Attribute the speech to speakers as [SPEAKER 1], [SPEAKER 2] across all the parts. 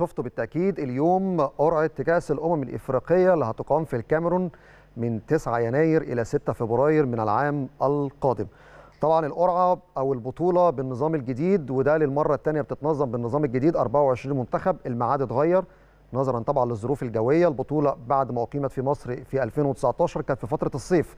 [SPEAKER 1] شفتوا بالتأكيد اليوم قرعة كأس الأمم الإفريقية اللي هتقام في الكاميرون من 9 يناير إلى 6 فبراير من العام القادم طبعا القرعة أو البطولة بالنظام الجديد وده للمرة الثانية بتتنظم بالنظام الجديد 24 منتخب الميعاد اتغير نظرا طبعا للظروف الجوية البطولة بعد ما أقيمت في مصر في 2019 كانت في فترة الصيف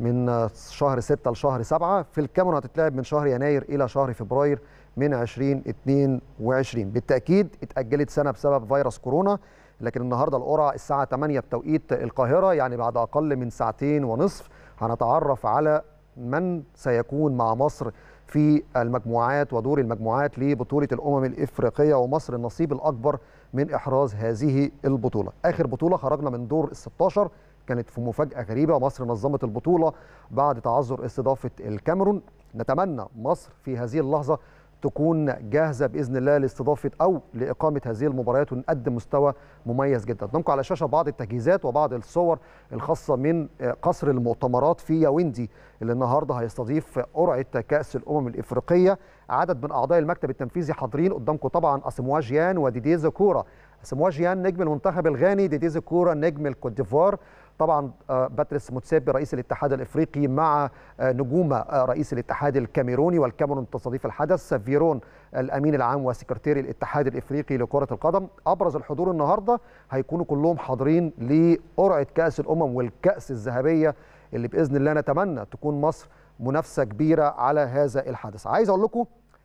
[SPEAKER 1] من شهر 6 لشهر 7 في الكاميرون هتتلعب من شهر يناير إلى شهر فبراير من 2022 بالتاكيد اتاجلت سنه بسبب فيروس كورونا لكن النهارده القرعه الساعه 8 بتوقيت القاهره يعني بعد اقل من ساعتين ونصف هنتعرف على من سيكون مع مصر في المجموعات ودور المجموعات لبطوله الامم الافريقيه ومصر النصيب الاكبر من احراز هذه البطوله اخر بطوله خرجنا من دور ال 16 كانت في مفاجاه غريبه مصر نظمت البطوله بعد تعذر استضافه الكاميرون نتمنى مصر في هذه اللحظه تكون جاهزه باذن الله لاستضافه او لاقامه هذه المباريات ونقدم مستوى مميز جدا. ننقل على الشاشه بعض التجهيزات وبعض الصور الخاصه من قصر المؤتمرات في ياوندي اللي النهارده هيستضيف قرعه كاس الامم الافريقيه عدد من اعضاء المكتب التنفيذي حاضرين قدامكم طبعا أسمواجيان جيان كورة أسمواجيان نجم المنتخب الغاني ديدي كورة نجم الكوت ديفوار طبعا آه، باتريس موتسيبي رئيس الاتحاد الافريقي مع آه، نجومه آه، رئيس الاتحاد الكاميروني والكاميرون تستضيف الحدث فيرون الامين العام وسكرتير الاتحاد الافريقي لكره القدم ابرز الحضور النهارده هيكونوا كلهم حاضرين لقرعه كاس الامم والكاس الذهبيه اللي باذن الله نتمنى تكون مصر منافسه كبيره على هذا الحدث عايز اقول لكم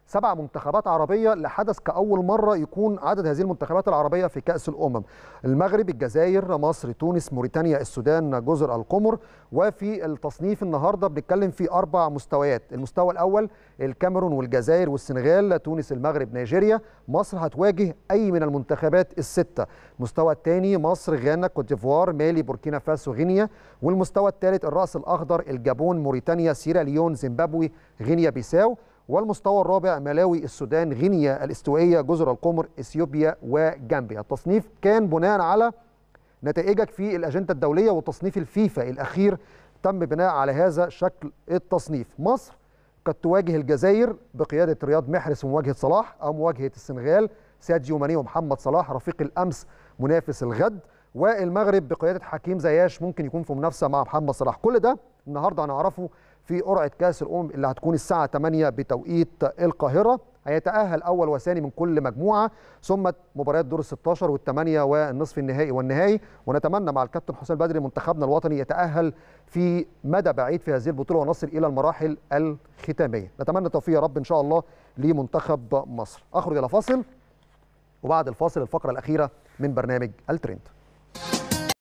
[SPEAKER 1] سبع منتخبات عربية لحدث كأول مرة يكون عدد هذه المنتخبات العربية في كأس الأمم المغرب الجزائر مصر تونس موريتانيا السودان جزر القمر وفي التصنيف النهاردة بنتكلم في أربع مستويات المستوى الأول الكاميرون والجزائر والسنغال تونس المغرب نيجيريا مصر هتواجه أي من المنتخبات الستة المستوى الثاني مصر غانا كوت ديفوار مالي بوركينا فاسو غينيا والمستوى الثالث الرأس الأخضر الجابون موريتانيا سيراليون زيمبابوي غينيا بيساو والمستوى الرابع ملاوي السودان غينيا الاستوائية جزر القمر إثيوبيا وجامبيا التصنيف كان بناء على نتائجك في الأجندة الدولية وتصنيف الفيفا الأخير تم بناء على هذا شكل التصنيف مصر قد تواجه الجزائر بقيادة رياض محرس ومواجهة صلاح أو مواجهة السنغال ساديو ماني ومحمد صلاح رفيق الأمس منافس الغد والمغرب بقيادة حكيم زياش ممكن يكون في منافسة مع محمد صلاح كل ده النهاردة هنعرفه في قرعه كاس الامم اللي هتكون الساعه 8 بتوقيت القاهره هيتاهل اول وثاني من كل مجموعه ثم مباريات دور ال 16 والثمانيه والنصف النهائي والنهائي ونتمنى مع الكابتن حسام بدري منتخبنا الوطني يتاهل في مدى بعيد في هذه البطوله ونصل الى المراحل الختاميه نتمنى التوفيق يا رب ان شاء الله لمنتخب مصر اخرج الى فاصل وبعد الفاصل الفقره الاخيره من برنامج الترند